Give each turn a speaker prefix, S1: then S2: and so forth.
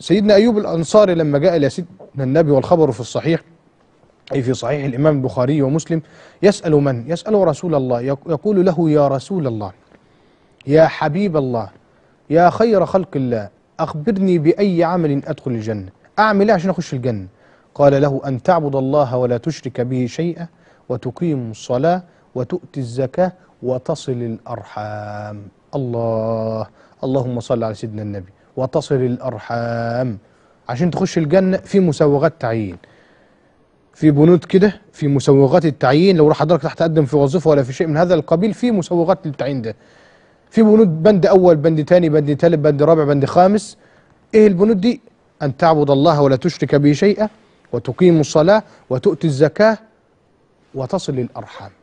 S1: سيدنا أيوب الأنصاري لما جاء إلى سيدنا النبي والخبر في الصحيح أي في صحيح الإمام البخاري ومسلم يسأل من؟ يسأل رسول الله يقول له يا رسول الله يا حبيب الله يا خير خلق الله أخبرني بأي عمل أدخل الجنة أعمل إيه عشان أخش الجنة قال له أن تعبد الله ولا تشرك به شيئا وتقيم الصلاة وتؤتي الزكاة وتصل الأرحام الله اللهم صل على سيدنا النبي وتصل الأرحام عشان تخش الجنة في مسوغات تعيين في بنود كده في مسوغات التعيين لو راح حضرتك راح تقدم في وظيفة ولا في شيء من هذا القبيل في مسوغات للتعيين ده في بنود بند أول بند تاني بند تالت بند رابع بند خامس إيه البنود دي أن تعبد الله ولا تشرك به شيئا وتقيم الصلاة وتؤتي الزكاة وتصل الأرحام